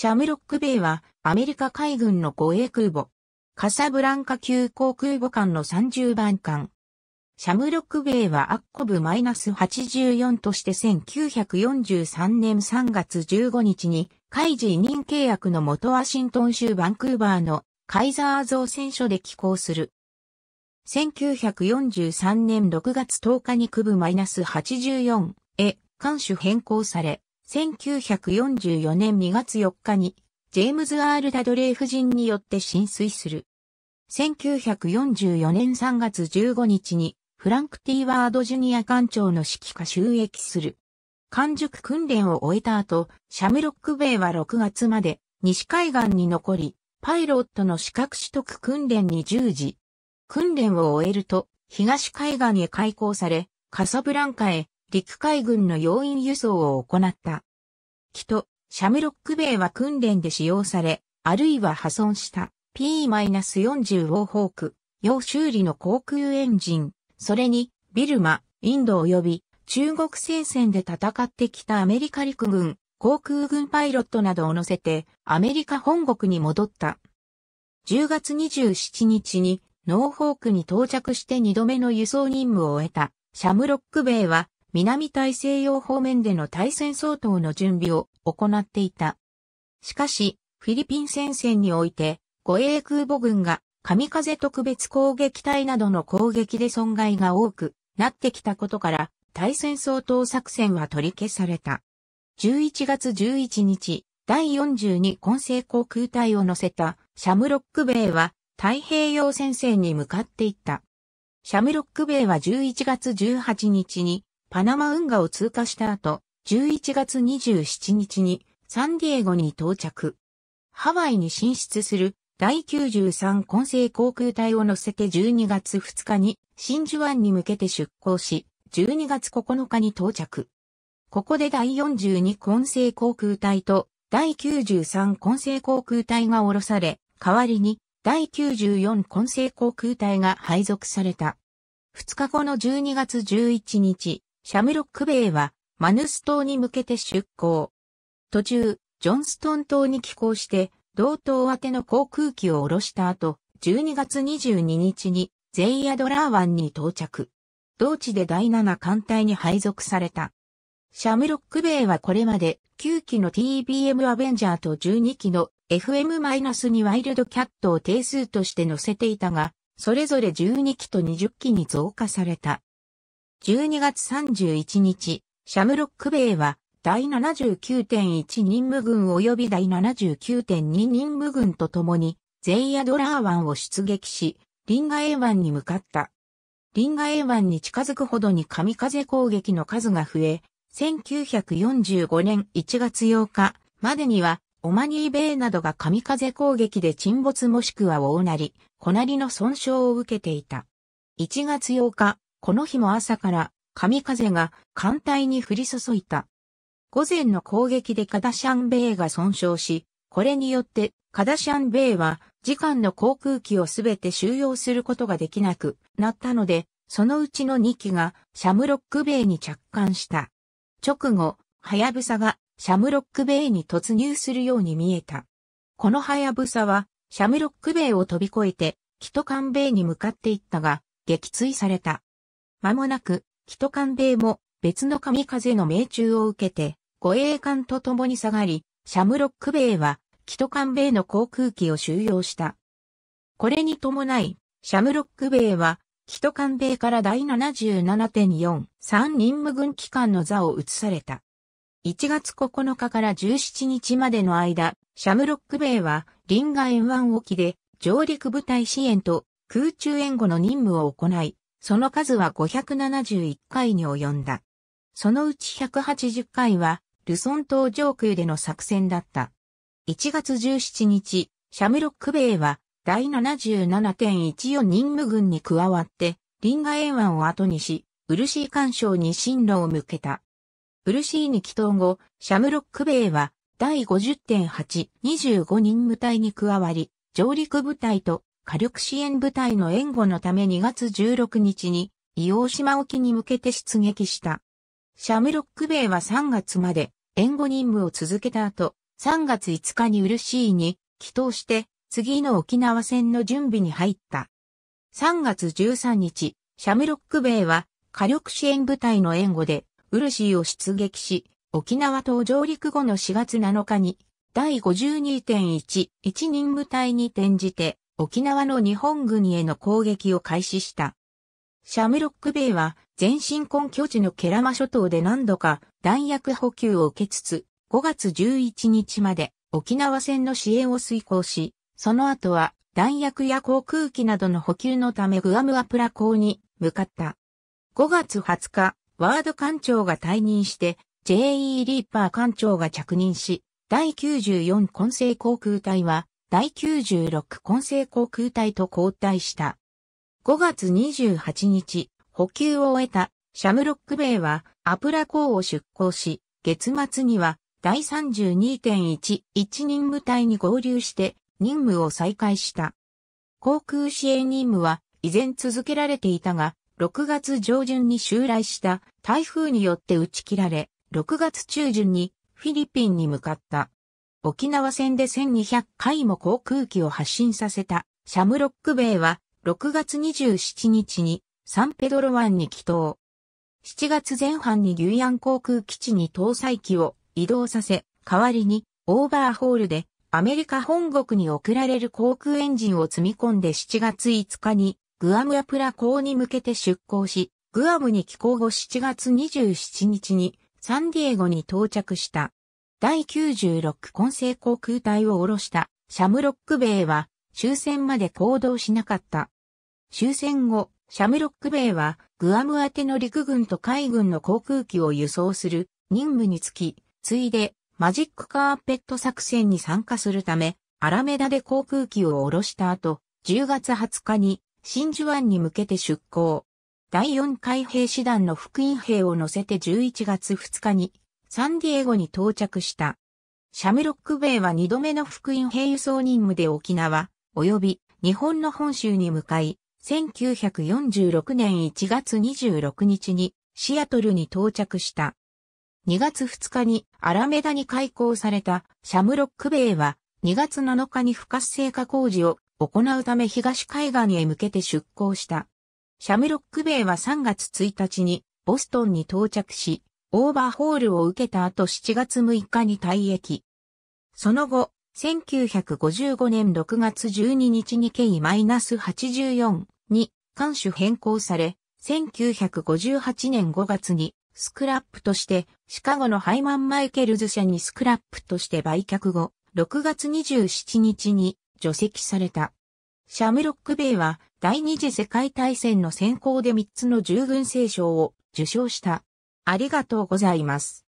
シャムロックベイはアメリカ海軍の護衛空母。カサブランカ急航空母艦の30番艦。シャムロックベイはアッコブ -84 として1943年3月15日に海事委任契約の元ワシントン州バンクーバーのカイザー造船所で寄港する。1943年6月10日に区部 -84 へ艦種変更され、1944年2月4日に、ジェームズ・アール・ダドレー夫人によって浸水する。1944年3月15日に、フランク・ティーワード・ジュニア艦長の指揮下収益する。完熟訓練を終えた後、シャムロック米は6月まで西海岸に残り、パイロットの資格取得訓練に従事。訓練を終えると、東海岸へ開港され、カサブランカへ、陸海軍の要員輸送を行った。っとシャムロック米は訓練で使用され、あるいは破損した P-40 ーホーク、要修理の航空エンジン、それにビルマ、インド及び中国戦線で戦ってきたアメリカ陸軍、航空軍パイロットなどを乗せてアメリカ本国に戻った。10月27日にノーホークに到着して2度目の輸送任務を終えたシャムロック米は南大西洋方面での対戦相当の準備を行っていた。しかし、フィリピン戦線において、護衛空母軍が神風特別攻撃隊などの攻撃で損害が多くなってきたことから、対戦相当作戦は取り消された。11月11日、第42混成航空隊を乗せたシャムロック米は太平洋戦線に向かっていった。シャムロック米は11月18日にパナマ運河を通過した後、11月27日にサンディエゴに到着。ハワイに進出する第93混成航空隊を乗せて12月2日に真珠湾に向けて出港し、12月9日に到着。ここで第42混成航空隊と第93混成航空隊が降ろされ、代わりに第94混成航空隊が配属された。2日後の12月11日、シャムロック米はマヌス島に向けて出港。途中、ジョンストン島に寄港して、同島宛ての航空機を下ろした後、12月22日にゼイアドラー湾に到着。同地で第7艦隊に配属された。シャムロック米はこれまで9機の TBM アベンジャーと12機の FM-2 ワイルドキャットを定数として載せていたが、それぞれ12機と20機に増加された。12月31日、シャムロック米は、第79.1任務軍及び第79.2任務軍と共に、ゼイヤドラー湾を出撃し、リンガエ湾に向かった。リンガエ湾に近づくほどに神風攻撃の数が増え、1945年1月8日までには、オマニーベイなどが神風攻撃で沈没もしくは大なり、小なりの損傷を受けていた。1月8日、この日も朝から、神風が艦隊に降り注いだ。午前の攻撃でカダシャンベイが損傷し、これによってカダシャンベイは時間の航空機をすべて収容することができなくなったので、そのうちの2機がシャムロックベイに着艦した。直後、ハヤブサがシャムロックベイに突入するように見えた。このハヤブサはシャムロックベイを飛び越えて、キトカンベイに向かっていったが、撃墜された。間もなく、北官兵衛も別の神風の命中を受けて、護衛艦と共に下がり、シャムロック米は、北官兵衛の航空機を収容した。これに伴い、シャムロック米は、北官兵衛から第77.43任務軍機関の座を移された。1月9日から17日までの間、シャムロック米は、リンガ沿岸沖で、上陸部隊支援と空中援護の任務を行い、その数は571回に及んだ。そのうち180回は、ルソン島上空での作戦だった。1月17日、シャムロック米は、第77.14任務軍に加わって、リンガエンを後にし、ウルシー干渉に進路を向けた。ウルシーに帰投後、シャムロック米は、第50.825任務隊に加わり、上陸部隊と火力支援部隊の援護のため2月16日に、伊王島沖に向けて出撃した。シャムロック米は3月まで援護任務を続けた後、3月5日にウルシーに帰島して、次の沖縄戦の準備に入った。3月13日、シャムロック米は火力支援部隊の援護で、ウルシーを出撃し、沖縄島上陸後の4月7日に、第52.1、一任部隊に転じて、沖縄の日本軍への攻撃を開始した。シャムロック米は前進根拠地のケラマ諸島で何度か弾薬補給を受けつつ、5月11日まで沖縄戦の支援を遂行し、その後は弾薬や航空機などの補給のためグアムアプラ港に向かった。5月20日、ワード艦長が退任して、JE リーパー艦長が着任し、第94混成航空隊は第96混成航空隊と交代した。5月28日、補給を終えたシャムロック米はアプラ港を出港し、月末には第32.11任務隊に合流して任務を再開した。航空支援任務は依然続けられていたが、6月上旬に襲来した台風によって打ち切られ、6月中旬にフィリピンに向かった。沖縄戦で1200回も航空機を発進させたシャムロック米は6月27日にサンペドロ湾に帰島。7月前半にュアン航空基地に搭載機を移動させ、代わりにオーバーホールでアメリカ本国に送られる航空エンジンを積み込んで7月5日にグアムアプラ港に向けて出港し、グアムに帰港後7月27日にサンディエゴに到着した。第96混成航空隊を下ろしたシャムロック米は終戦まで行動しなかった。終戦後、シャムロック米はグアム宛ての陸軍と海軍の航空機を輸送する任務につき、ついでマジックカーペット作戦に参加するため、アラメダで航空機を下ろした後、10月20日に真珠湾に向けて出港。第4海兵師団の福音兵を乗せて11月2日にサンディエゴに到着した。シャムロック米は二度目の福音兵輸送任務で沖縄、及び日本の本州に向かい、1946年1月26日にシアトルに到着した。2月2日にアラメダに開港されたシャムロック米は2月7日に不活性化工事を行うため東海岸へ向けて出港した。シャムロック米は3月1日にボストンに到着し、オーバーホールを受けた後7月6日に退役。その後、1955年6月12日に K-84 に艦種変更され、1958年5月にスクラップとしてシカゴのハイマン・マイケルズ社にスクラップとして売却後、6月27日に除籍された。シャムロック・ベイは第二次世界大戦の先行で3つの従軍聖賞を受賞した。ありがとうございます。